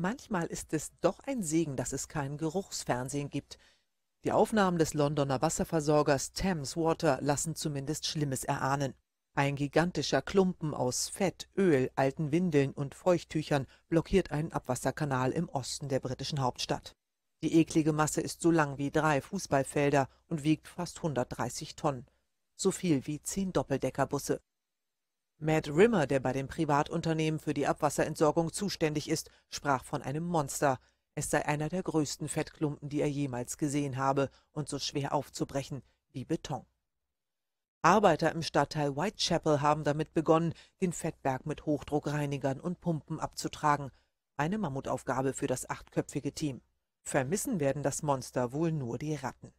Manchmal ist es doch ein Segen, dass es kein Geruchsfernsehen gibt. Die Aufnahmen des Londoner Wasserversorgers Thames Water lassen zumindest Schlimmes erahnen. Ein gigantischer Klumpen aus Fett, Öl, alten Windeln und Feuchttüchern blockiert einen Abwasserkanal im Osten der britischen Hauptstadt. Die eklige Masse ist so lang wie drei Fußballfelder und wiegt fast 130 Tonnen. So viel wie zehn Doppeldeckerbusse. Matt Rimmer, der bei dem Privatunternehmen für die Abwasserentsorgung zuständig ist, sprach von einem Monster. Es sei einer der größten Fettklumpen, die er jemals gesehen habe und so schwer aufzubrechen wie Beton. Arbeiter im Stadtteil Whitechapel haben damit begonnen, den Fettberg mit Hochdruckreinigern und Pumpen abzutragen. Eine Mammutaufgabe für das achtköpfige Team. Vermissen werden das Monster wohl nur die Ratten.